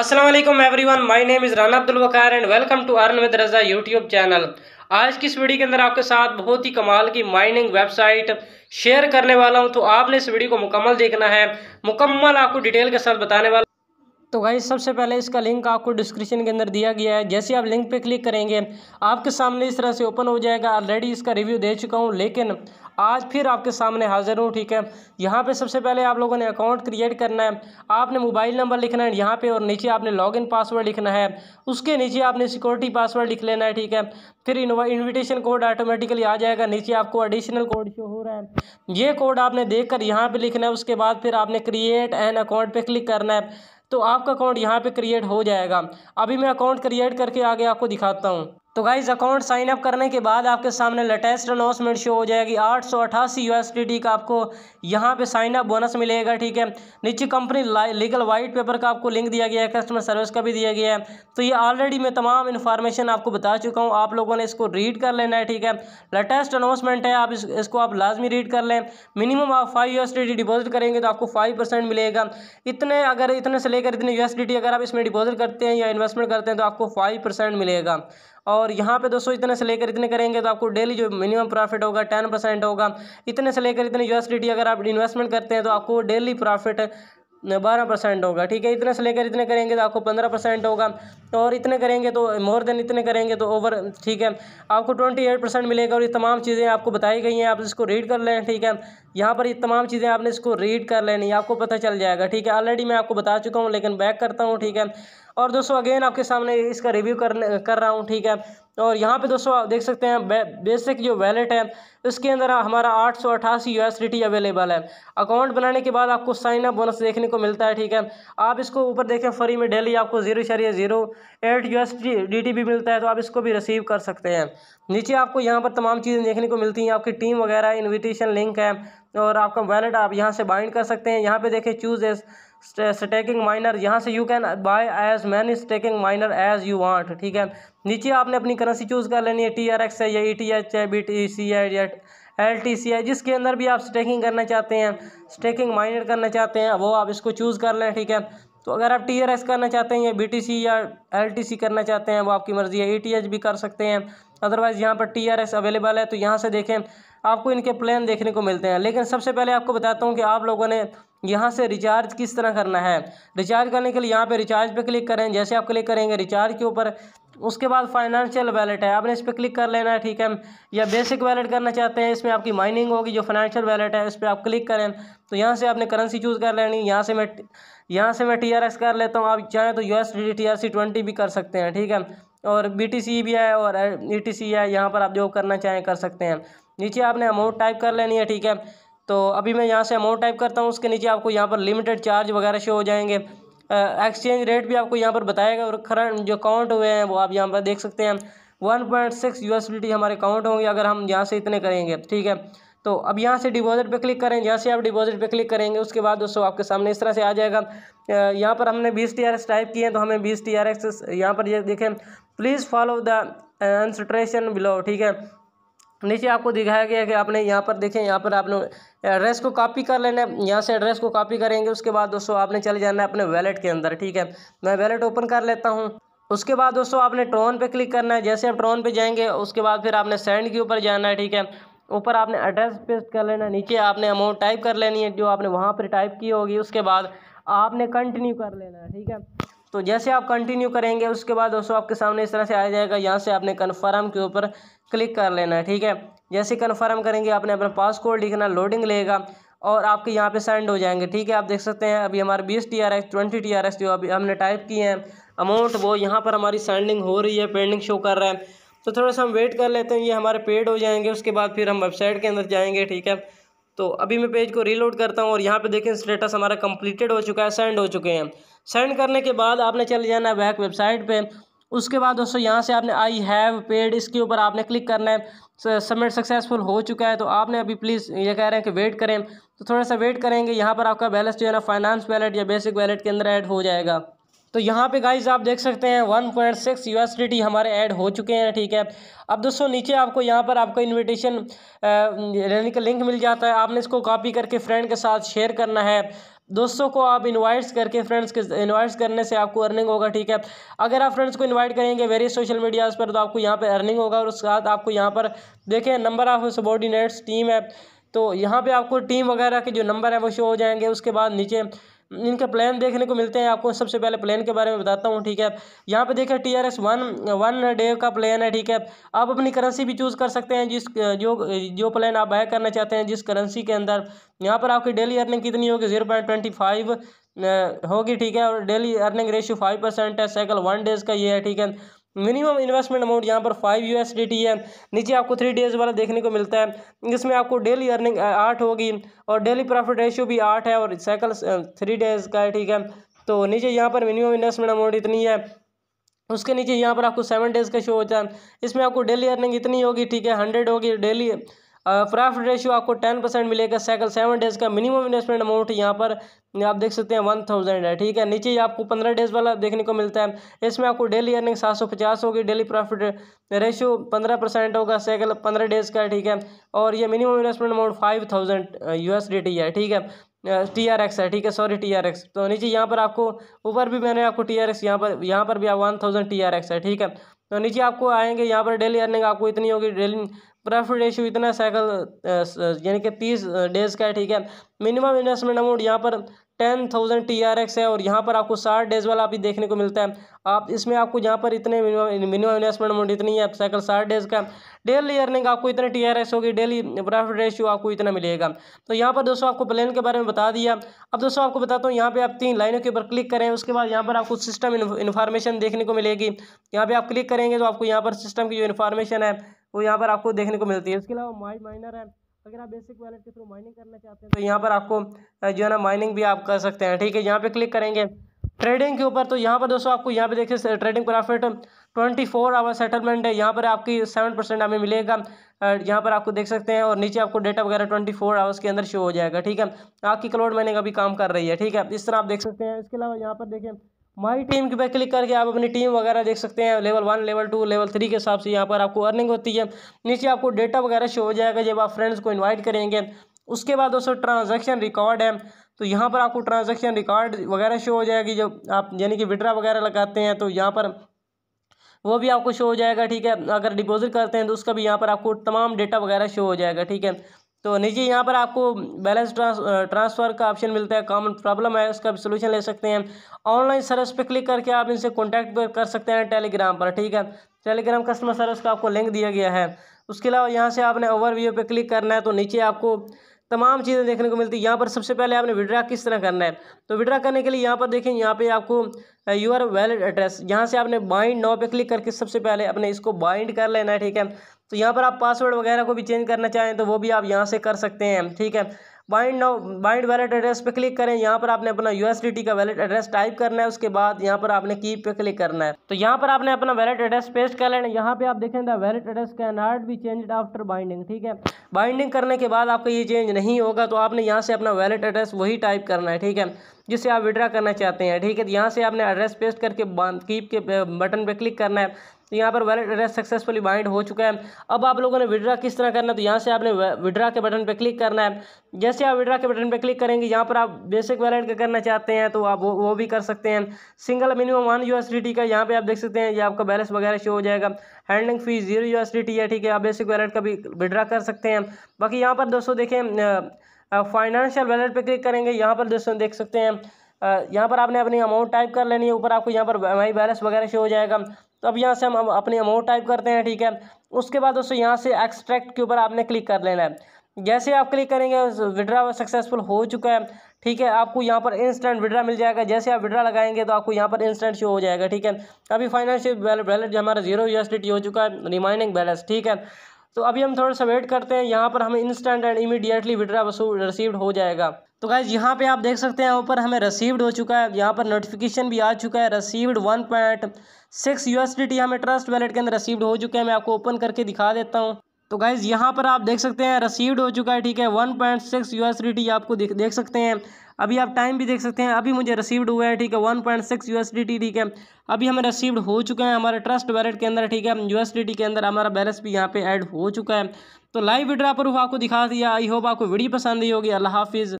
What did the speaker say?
Aslam everyone my name is Rana Abdul Waqar and welcome to earn with Raza YouTube channel आज की इस video के अंदर आपके साथ बहुत ही कमाल की माइनिंग वेबसाइट शेयर करने वाला हूं तो आपने इस वीडियो को मुकम्मल देखना है मुकम्मल आपको डिटेल के साथ बताने वाला तो भाई सबसे पहले इसका लिंक आपको डिस्क्रिप्शन के अंदर दिया गया है जैसे आप लिंक पे क्लिक करेंगे आपके सामने इस तरह से ओपन हो जाएगा ऑलरेडी इसका रिव्यू दे चुका हूँ लेकिन आज फिर आपके सामने हाजिर हूँ ठीक है यहाँ पे सबसे पहले आप लोगों ने अकाउंट क्रिएट करना है आपने मोबाइल नंबर लिखना है यहाँ पे और नीचे आपने लॉगिन पासवर्ड लिखना है उसके नीचे आपने सिक्योरिटी पासवर्ड लिख लेना है ठीक है फिर इन्विटेशन कोड ऑटोमेटिकली आ जाएगा नीचे आपको एडिशनल कोड शो हो रहा है ये कोड आपने देख कर यहाँ पर लिखना है उसके बाद फिर आपने क्रिएट एन अकाउंट पर क्लिक करना है तो आपका अकाउंट यहाँ पे क्रिएट हो जाएगा अभी मैं अकाउंट क्रिएट करके आगे आपको दिखाता हूँ तो गाइज अकाउंट साइन अप करने के बाद आपके सामने लेटेस्ट अनाउंसमेंट शो हो जाएगी आठ सौ अठासी यू एस डी का आपको यहाँ पे साइन अप बोनस मिलेगा ठीक है नीचे कंपनी लीगल वाइट पेपर का आपको लिंक दिया गया है कस्टमर सर्विस का भी दिया गया है तो ये ऑलरेडी मैं तमाम इन्फॉर्मेशन आपको बता चुका हूँ आप लोगों ने इसको रीड कर लेना है ठीक है लेटेस्ट अनाउंसमेंट है आप इस, इसको आप लाजमी रीड कर लें मिनिमम आप फाइव यू डिपॉजिट करेंगे तो आपको फाइव परसेंट मिलेगा इतने अगर इतने से लेकर इतने यू अगर आप इसमें डिपॉजिट करते हैं या इन्वेस्टमेंट करते हैं तो आपको फाइव परसेंट मिलेगा और यहाँ पे दोस्तों इतने से लेकर इतने करेंगे तो आपको डेली जो मिनिमम प्रॉफिट होगा टेन परसेंट होगा इतने से लेकर इतने यूएसडीटी अगर आप इन्वेस्टमेंट करते हैं तो आपको डेली प्रॉफिट बारह परसेंट होगा ठीक है इतने से लेकर इतने करेंगे तो आपको पंद्रह परसेंट होगा और इतने करेंगे तो मोर देन इतने करेंगे तो ओवर ठीक है आपको ट्वेंटी एट परसेंट मिलेगा और ये तमाम चीज़ें आपको बताई गई हैं आप इसको रीड कर लें ठीक है यहाँ पर ये तमाम चीज़ें आपने इसको रीड कर लेनी आपको पता चल जाएगा ठीक है ऑलरेडी मैं आपको बता चुका हूँ लेकिन बैक करता हूँ ठीक है और दोस्तों अगेन आपके सामने इसका रिव्यू कर रहा हूँ ठीक है और यहाँ पर दोस्तों आप देख सकते हैं बेसिक जो वैलेट है इसके अंदर हमारा आठ सौ अठासी अवेलेबल है अकाउंट बनाने के बाद आपको साइन अप बोनस देखने को मिलता है ठीक है आप इसको ऊपर देखें फ्री में डेली आपको जीरो शरीय जीरो एट यू एस भी मिलता है तो आप इसको भी रिसीव कर सकते हैं नीचे आपको यहाँ पर तमाम चीज़ें देखने को मिलती हैं आपकी टीम वगैरह इन्विटेशन लिंक है और आपका वैलेट आप यहाँ से बाइंड कर सकते हैं यहाँ पे देखें चूज़ एज स्टेकिंग माइनर यहाँ से you can buy as many staking miner as you want ठीक है नीचे आपने अपनी करेंसी चूज़ कर लेनी है टी आर एक्स है या ई टी एच है बी टी सी है या एट एल टी सी है जिसके अंदर भी आप स्टेकिंग करना चाहते हैं स्टेकिंग माइनर करना चाहते हैं वो आप इसको चूज़ कर लें ठीक है तो अगर आप टी आर एस करना चाहते हैं या बी टी सी या एल टी सी करना चाहते हैं वो आपकी मर्ज़ी है ई टी एच भी कर सकते हैं अदरवाइज़ यहाँ पर टी आर एस अवेलेबल है तो यहाँ से देखें आपको इनके प्लान देखने को मिलते हैं लेकिन सबसे पहले आपको बताता हूँ कि आप लोगों ने यहाँ से रिचार्ज किस तरह करना है रिचार्ज करने के लिए यहाँ पे रिचार्ज पे क्लिक करें जैसे आप क्लिक करेंगे रिचार्ज के ऊपर उसके बाद फाइनेंशियल वैलेट है आपने इस पर क्लिक कर लेना है ठीक है या बेसिक वैलेट करना चाहते हैं इसमें आपकी माइनिंग होगी जो फाइनेंशियल वैलेट है इस पर आप क्लिक करें तो यहाँ से आपने करेंसी चूज़ कर लेनी यहाँ से मैं यहाँ से मैं टी कर लेता हूँ आप चाहें तो U S T R C twenty भी कर सकते हैं ठीक है और बी भी है और ई e है यहाँ पर आप जो करना चाहें कर सकते हैं नीचे आपने अमाउंट टाइप कर लेनी है ठीक है तो अभी मैं यहाँ से अमाउंट टाइप करता हूँ उसके नीचे आपको यहाँ पर लिमिटेड चार्ज वगैरह शो हो जाएंगे एक्सचेंज रेट भी आपको यहाँ पर बताएगा और करंट जो काउंट हुए हैं वो आप यहाँ पर देख सकते हैं वन पॉइंट सिक्स यू हमारे काउंट होंगे अगर हम यहाँ से इतने करेंगे ठीक है तो अब यहाँ से डिपॉजिट पे क्लिक करें जैसे आप डिपॉजिट पे क्लिक करेंगे उसके बाद दोस्तों आपके सामने इस तरह से आ जाएगा यहाँ पर हमने बीस टी आर एक्स टाइप किए हैं तो हमें बीस टी आर एक्स यहाँ पर देखें please follow the instruction below ठीक है नीचे आपको दिखाया गया कि आपने यहाँ पर देखें यहाँ पर आपने एड्रेस को कॉपी कर लेना है यहाँ से एड्रेस को कॉपी करेंगे उसके बाद दोस्तों आपने चले जाना है अपने वैलेट के अंदर ठीक है मैं वैलेट ओपन कर लेता हूँ उसके बाद दोस्तों आपने ट्रोन पे क्लिक करना है जैसे आप ट्रोन पे जाएंगे उसके बाद फिर आपने सेंड के ऊपर जाना है ठीक है ऊपर आपने एड्रेस पेस्ट कर लेना नीचे आपने अमाउंट टाइप कर लेनी है जो आपने वहाँ पर टाइप की होगी उसके बाद आपने कंटिन्यू कर लेना है ठीक है तो जैसे आप कंटिन्यू करेंगे उसके बाद दोस्तों आपके सामने इस तरह से आ जाएगा यहाँ से आपने कन्फर्म के ऊपर क्लिक कर लेना है ठीक है जैसे कन्फर्म करेंगे आपने अपना पासकोड लिखना लोडिंग लेगा और आपके यहाँ पे सेंड हो जाएंगे ठीक है आप देख सकते हैं अभी हमारे बीस T R S twenty T R S जो अभी हमने टाइप किए हैं अमाउंट वो यहाँ पर हमारी सेंडिंग हो रही है पेंडिंग शो कर रहा है तो थोड़ा सा हम वेट कर लेते हैं ये हमारे पेड हो जाएंगे उसके बाद फिर हम वेबसाइट के अंदर जाएंगे ठीक है तो अभी मैं पेज को रीलोड करता हूँ और यहाँ पे देखें स्टेटस हमारा कंप्लीटेड हो चुका है सेंड हो चुके हैं सेंड करने के बाद आपने चले जाना है बैक वेबसाइट पे उसके बाद दोस्तों यहाँ से आपने आई हैव पेड इसके ऊपर आपने क्लिक करना है सबमिट सक्सेसफुल हो चुका है तो आपने अभी प्लीज़ ये कह रहे हैं कि वेट करें तो थोड़ा सा वेट करेंगे यहाँ पर आपका बैलेंस जो है ना फाइनेंस वैलेट या बेसिक वैलेट के अंदर ऐड हो जाएगा तो यहाँ पे गाइज आप देख सकते हैं वन पॉइंट सिक्स टी हमारे ऐड हो चुके हैं ठीक है अब दोस्तों नीचे आपको यहाँ पर आपको इनविटेशन लेने का लिंक मिल जाता है आपने इसको कॉपी करके फ्रेंड के साथ शेयर करना है दोस्तों को आप इनवाइट्स करके फ्रेंड्स के इनवाइट्स करने से आपको अर्निंग होगा ठीक है अगर आप फ्रेंड्स को इनवाइट करेंगे वेरी सोशल मीडियाज़ पर तो आपको यहाँ पर अर्निंग होगा और उसके बाद आपको यहाँ पर देखें नंबर ऑफ़ सबॉर्डिनेट्स टीम है तो यहाँ पे आपको टीम वगैरह के जो नंबर है वो शो हो जाएंगे उसके बाद नीचे इनके प्लान देखने को मिलते हैं आपको सबसे पहले प्लान के बारे में बताता हूँ ठीक है यहाँ पे देखिए T R S one one day का प्लान है ठीक है आप अपनी करेंसी भी चूज़ कर सकते हैं जिस जो जो प्लान आप बाय करना चाहते हैं जिस करेंसी के अंदर यहाँ पर आपकी डेली अर्निंग कितनी होगी जीरो पॉइंट ट्वेंटी फाइव होगी ठीक है और daily earning ratio five percent है साइकिल वन डेज़ का ये है ठीक है मिनिमम इन्वेस्टमेंट अमाउंट यहाँ पर फाइव यू है नीचे आपको थ्री डेज वाला देखने को मिलता है जिसमें आपको डेली अर्निंग आठ होगी और डेली प्रॉफिट रेशियो भी आठ है और साइकिल थ्री डेज का है ठीक है तो नीचे यहाँ पर मिनिमम इन्वेस्टमेंट अमाउंट इतनी है उसके नीचे यहाँ पर आपको सेवन डेज़ का शो होता है इसमें आपको डेली अर्निंग इतनी होगी ठीक है हंड्रेड होगी डेली प्रॉफिट रेशियो आपको टेन परसेंट मिलेगा साइकिल सेवन डेज का मिनिमम इन्वेस्टमेंट अमाउंट यहाँ पर आप देख सकते हैं वन थाउजेंड है ठीक है नीचे ही आपको पंद्रह डेज वाला देखने को मिलता है इसमें आपको डेली अर्निंग सात सौ पचास होगी डेली प्रॉफिट रेशियो पंद्रह परसेंट होगा सेकल पंद्रह डेज का ठीक है और ये minimum investment amount five thousand U S D T है ठीक है टी आर एक्स है ठीक है सॉरी टी आर एक्स तो नीचे यहाँ पर आपको ऊपर भी मैंने आपको टी आर एक्स यहाँ पर यहाँ पर भी आप one thousand T R X है ठीक है तो नीचे आपको आएंगे यहाँ पर डेली अर्निंग आपको इतनी होगी डेली प्रॉफिट रेशियो इतना साइकिल यानी कि तीस डेज का है ठीक है मिनिमम इन्वेस्टमेंट अमाउंट यहाँ पर ten thousand T R X है और यहाँ पर आपको साठ डेज वाला अभी देखने को मिलता है आप इसमें आपको यहाँ पर इतने मिनिमम इन्वेस्टमेंट अमाउंट इतनी है साइकिल साठ डेज का डेली अर्निंग आपको इतने टी आर एक्स होगी डेली प्रॉफिट रेशियो आपको इतना मिलेगा तो यहाँ पर दोस्तों आपको प्लान के बारे में बता दिया अब दोस्तों आपको बताता हूँ यहाँ पर आप तीन लाइनों के ऊपर क्लिक करें उसके बाद यहाँ पर आपको सिस्टम इन्फॉर्मेशन देखने को मिलेगी यहाँ पर आप क्लिक करेंगे तो आपको यहाँ पर सिस्टम की जो इन्फॉर्मेशन है वो यहाँ पर आपको देखने को मिलती है इसके अलावा माई माइनर है अगर आप बेसिक वॉलेट के थ्रू माइनिंग करना चाहते हैं तो, तो यहाँ पर आपको जो है ना माइनिंग भी आप कर सकते हैं ठीक है यहाँ पे क्लिक करेंगे ट्रेडिंग के ऊपर तो यहाँ पर दोस्तों आपको यहाँ पे देखिए trading profit twenty four hour settlement है यहाँ पर आपकी सेवन परसेंट हमें मिलेगा यहाँ पर आपको देख सकते हैं और नीचे आपको डेटा वगैरह ट्वेंटी फोर आवर्स के अंदर शो हो जाएगा ठीक है आपकी क्लोड माइनिंग अभी काम कर रही है ठीक है इस तरह आप देख सकते हैं इसके अलावा यहाँ पर देखें माई टीम के पे क्लिक करके आप अपनी टीम वगैरह देख सकते हैं level one level two level three के हिसाब से यहाँ पर आपको अर्निंग होती है नीचे आपको डेटा वगैरह शो हो जाएगा जब आप फ्रेंड्स को इन्वाइट करेंगे उसके बाद दोस्तों ट्रांजैक्शन रिकॉर्ड है तो यहाँ पर आपको ट्रांजेक्शन रिकॉर्ड वगैरह शो हो जाएगी जब आप यानी कि विड्रा वगैरह लगाते हैं तो यहाँ पर वो भी आपको शो हो जाएगा ठीक है अगर डिपॉजिट करते हैं तो उसका भी यहाँ पर आपको तमाम डेटा वगैरह शो हो जाएगा ठीक है तो नीचे यहाँ पर आपको बैलेंस ट्रांसफ़र का ऑप्शन मिलता है कॉमन प्रॉब्लम है उसका भी सोल्यूशन ले सकते हैं ऑनलाइन सर्विस पे क्लिक करके आप इनसे कॉन्टैक्ट कर सकते हैं टेलीग्राम पर ठीक है टेलीग्राम कस्टमर सर्विस का आपको लिंक दिया गया है उसके अलावा यहाँ से आपने ओवरव्यू पे क्लिक करना है तो नीचे आपको तमाम चीज़ें देखने को मिलती है यहाँ पर सबसे पहले आपने विड्रा किस तरह करना है तो विड्रा करने के लिए यहाँ पर देखें यहाँ पे आपको यूर वैलिड एड्रेस यहाँ से आपने बाइंड नाव पे क्लिक करके सबसे पहले अपने इसको बाइंड कर लेना है ठीक है तो यहाँ पर आप पासवर्ड वगैरह को भी चेंज करना चाहें तो वो भी आप यहाँ से कर सकते हैं ठीक है bind now bind wallet address पे क्लिक करें यहाँ पर आपने अपना यू का वैलेट एड्रेस टाइप करना है उसके बाद यहाँ पर आपने की पे क्लिक करना है तो यहाँ पर आपने अपना वैलेट एड्रेस पेस्ट कर लेना यहाँ पे आप देखें wallet address can not be change after binding ठीक है बाइंडिंग करने के बाद आपका ये चेंज नहीं होगा तो आपने यहाँ से अपना वैलेट एड्रेस वही टाइप करना है ठीक है जिसे आप विड्रा करना चाहते हैं ठीक है तो यहाँ से आपने एड्रेस पेस्ट करके कीप के बटन पर क्लिक करना है तो यहाँ पर वैलेट एड्रेस सक्सेसफुली बाइंड हो चुका है अब आप लोगों ने विड्रा किस तरह करना है तो यहाँ से आपने विड्रा के बटन पर क्लिक करना है जैसे आप विड्रा के बटन पर क्लिक करेंगे यहाँ पर आप बेसिक वैलेट का करना चाहते हैं तो आप वो, वो भी कर सकते हैं सिंगल मिनिमम वन यू का यहाँ पर आप देख सकते हैं ये आपका बैलेंस वगैरह शो हो जाएगा हैंडलिंग फीस जीरो यू है ठीक है आप बेसिक वैलेट का भी विड्रा कर सकते हैं बाकी यहाँ पर दोस्तों देखें फाइनेंशियल वैलेट पे क्लिक करेंगे यहाँ पर दोस्तों देख सकते हैं यहाँ पर आपने अपनी अमाउंट टाइप कर लेनी है ऊपर आपको यहाँ पर एम बैलेंस वगैरह शो हो जाएगा तो अब यहाँ से हम अपनी अमाउंट टाइप करते हैं ठीक है उसके बाद दोस्तों यहाँ से एक्सट्रैक्ट के ऊपर आपने क्लिक कर लेना है जैसे आप क्लिक करेंगे विड्रा सक्सेसफुल हो चुका है ठीक है आपको यहाँ पर इंस्टेंट विड्रा मिल जाएगा जैसे आप विड्रा लगाएंगे तो आपको यहाँ पर इंस्टेंट शो हो जाएगा ठीक है अभी फाइनेंशियल बैलेंस हमारा जीरो यूएसडी हो चुका है रिमाइनिंग बैलेंस ठीक है तो अभी हम थोड़ा सा वेट करते हैं यहाँ पर हमें इंस्टेंट एंड इमीडिएटली विड्रा वसूल रिसीव्ड हो जाएगा तो गाइज यहाँ पे आप देख सकते हैं ऊपर हमें रिसीव्ड हो चुका है यहाँ पर नोटिफिकेशन भी आ चुका है received one point six U हमें ट्रस्ट वैलेट के अंदर रिसीव्ड हो चुके हैं मैं आपको ओपन करके दिखा देता हूँ तो गाइज़ यहाँ पर आप देख सकते हैं रिसीव्ड हो चुका है ठीक है one point six U S आपको देख सकते हैं अभी आप टाइम भी देख सकते हैं अभी मुझे रसीव्ड हुआ है ठीक है one point six U S ठीक है अभी हमें रसीव्ड हो चुका है हमारे ट्रस्ट वैलेट के अंदर ठीक है यू एस के अंदर हमारा बैलेंस भी यहाँ पे ऐड हो चुका है तो लाइव विड्रा प्रूफ आपको दिखा दिया आई होप आपको वीडियो पसंद ही होगी अल्लाह हाफिज़